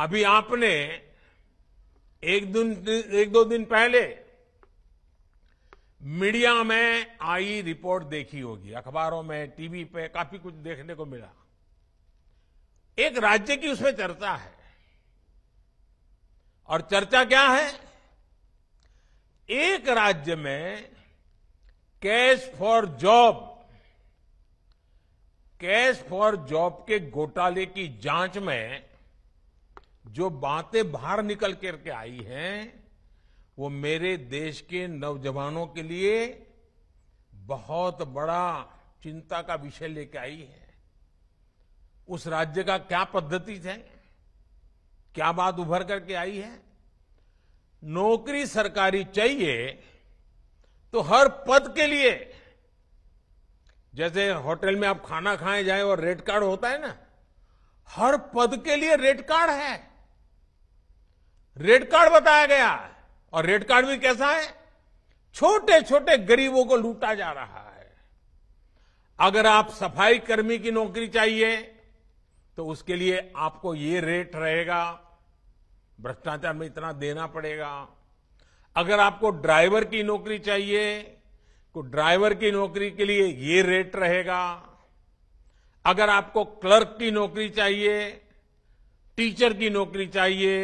अभी आपने एक दिन एक दो दिन पहले मीडिया में आई रिपोर्ट देखी होगी अखबारों में टीवी पे काफी कुछ देखने को मिला एक राज्य की उसमें चर्चा है और चर्चा क्या है एक राज्य में cash for job cash for job के घोटाले की जांच में जो बातें बाहर निकल करके आई हैं वो मेरे देश के नौजवानों के लिए बहुत बड़ा चिंता का विषय लेके आई है उस राज्य का क्या पद्धति है क्या बात उभर करके आई है नौकरी सरकारी चाहिए तो हर पद के लिए जैसे होटल में आप खाना खाए जाए और रेड कार्ड होता है ना हर पद के लिए रेड कार्ड है रेड कार्ड बताया गया है और रेड कार्ड भी कैसा है छोटे छोटे गरीबों को लूटा जा रहा है अगर आप सफाई कर्मी की नौकरी चाहिए तो उसके लिए आपको ये रेट रहेगा भ्रष्टाचार में इतना देना पड़ेगा अगर आपको ड्राइवर की नौकरी चाहिए तो ड्राइवर की नौकरी के लिए ये रेट रहेगा अगर आपको क्लर्क की नौकरी चाहिए टीचर की नौकरी चाहिए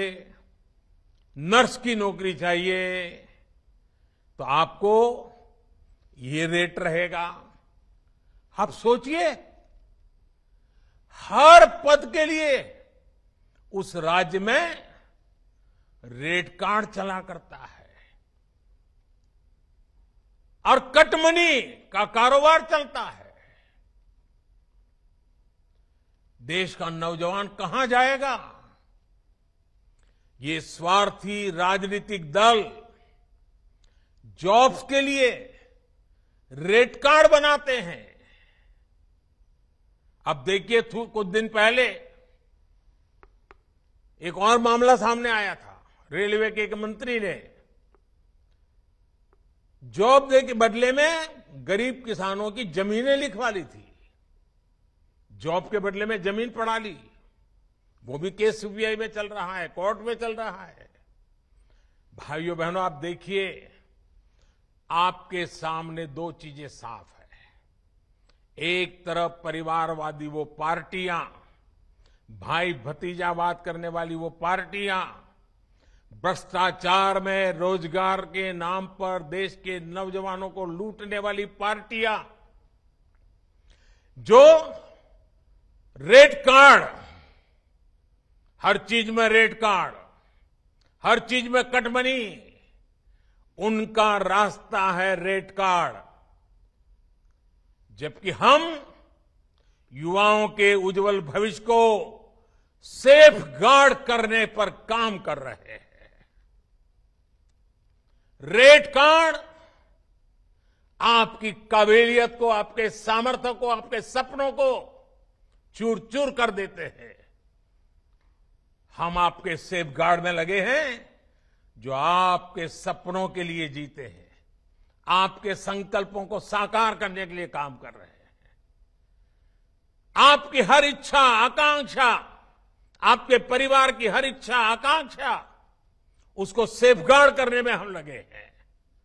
नर्स की नौकरी चाहिए तो आपको ये रेट रहेगा आप सोचिए हर पद के लिए उस राज्य में रेट कार्ड चला करता है और कटमनी का कारोबार चलता है देश का नौजवान कहां जाएगा ये स्वार्थी राजनीतिक दल जॉब्स के लिए रेड कार्ड बनाते हैं अब देखिए कुछ दिन पहले एक और मामला सामने आया था रेलवे के एक मंत्री ने जॉब दे के बदले में गरीब किसानों की जमीनें लिखवा ली थी जॉब के बदले में जमीन पड़ा ली वो भी केस सीबीआई में चल रहा है कोर्ट में चल रहा है भाइयों बहनों आप देखिए आपके सामने दो चीजें साफ है एक तरफ परिवारवादी वो पार्टियां भाई भतीजावाद करने वाली वो पार्टियां भ्रष्टाचार में रोजगार के नाम पर देश के नौजवानों को लूटने वाली पार्टियां जो रेड कार्ड हर चीज में रेड कार्ड हर चीज में कटमनी उनका रास्ता है रेड कार्ड जबकि हम युवाओं के उज्जवल भविष्य को सेफ गार्ड करने पर काम कर रहे हैं रेड कार्ड आपकी काबिलियत को आपके सामर्थ्य को आपके सपनों को चूर चूर कर देते हैं हम आपके सेफ गार्ड में लगे हैं जो आपके सपनों के लिए जीते हैं आपके संकल्पों को साकार करने के लिए काम कर रहे हैं आपकी हर इच्छा आकांक्षा आपके परिवार की हर इच्छा आकांक्षा उसको सेफ गार्ड करने में हम लगे हैं